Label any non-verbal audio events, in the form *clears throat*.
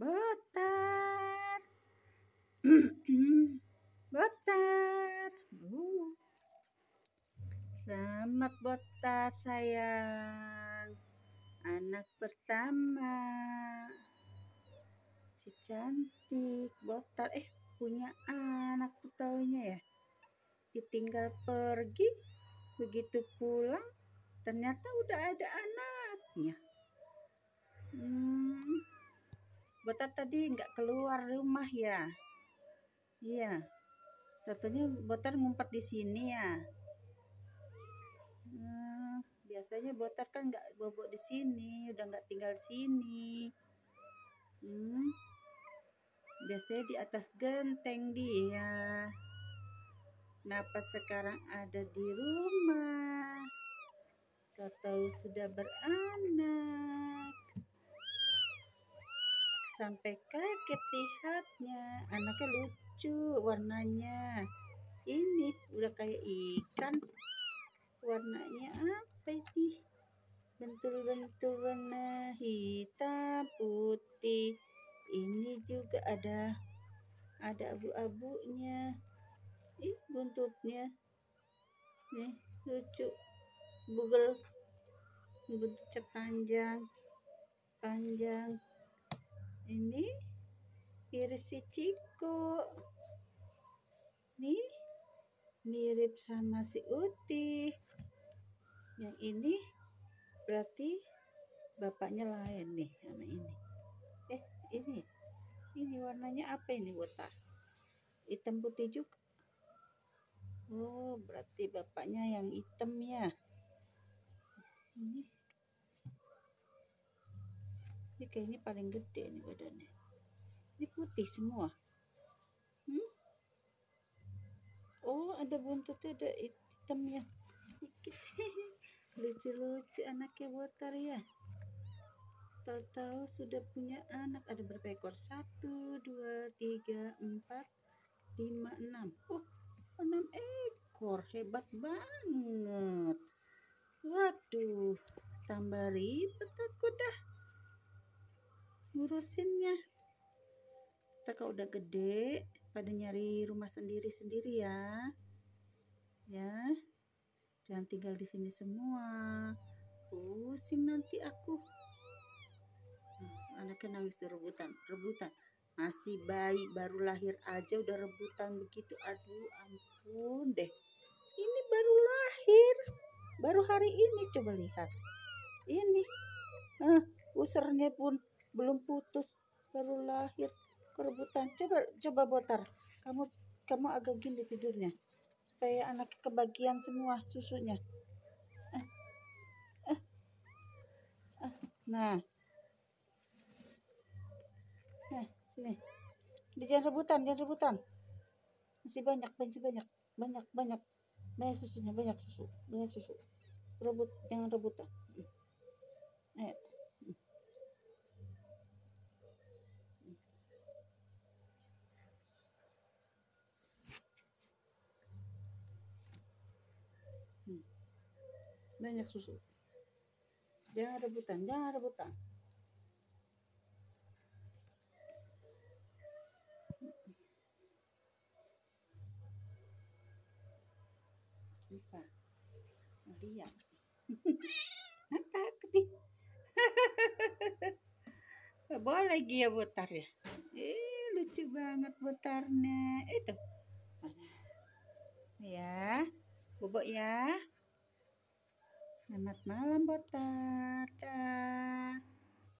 Botar. *clears throat* botar. Uh. Selamat botar sayang. Anak pertama. Si cantik botar. Eh punya anak tuh taunya ya. Ditinggal pergi. Begitu pulang. Ternyata udah ada anaknya. Hmm. Botar tadi nggak keluar rumah ya. Iya. Tentunya Botar ngumpet di sini ya. Hmm, biasanya Botar kan nggak bobok di sini, udah nggak tinggal di sini. Hmm. Biasanya di atas genteng dia. Kenapa sekarang ada di rumah? kau tahu sudah beranak sampai kaget lihatnya anaknya lucu warnanya ini udah kayak ikan warnanya apa ini bentul-bentul warna hitam putih ini juga ada ada abu-abunya ih buntutnya nih lucu google buntutnya panjang panjang ini si Ciko nih mirip sama si Uti yang ini berarti bapaknya lain nih sama ini eh ini ini warnanya apa ini buta hitam putih juga oh berarti bapaknya yang hitam ya ini ini kayaknya paling gede nih badannya ini putih semua hmm? oh ada buntutnya ada hitamnya *laughs* lucu-lucu anaknya botar ya tahu-tahu sudah punya anak ada berapa ekor satu dua tiga empat lima enam oh enam ekor hebat banget waduh tambah ribet aku dah ngurusinnya kita kalau udah gede pada nyari rumah sendiri-sendiri ya ya jangan tinggal di sini semua pusing nanti aku hmm, anaknya nangis rebutan rebutan masih bayi baru lahir aja udah rebutan begitu aduh ampun deh ini baru lahir baru hari ini coba lihat ini eh, usernya pun belum putus baru lahir kerebutan coba coba botar kamu kamu agak gini tidurnya supaya anak kebagian semua susunya eh, eh, eh, nah nah sini di jangan rebutan jangan rebutan masih banyak masih banyak banyak banyak banyak susunya banyak susu banyak susu rebut jangan rebutan banyak susu jangan rebutan jangan rebutan lupa Maria *laughs* takut *laughs* boleh lagi ya putar ya eh lucu banget putarnya itu iya. ya bobok ya Selamat malam, botak. Dah.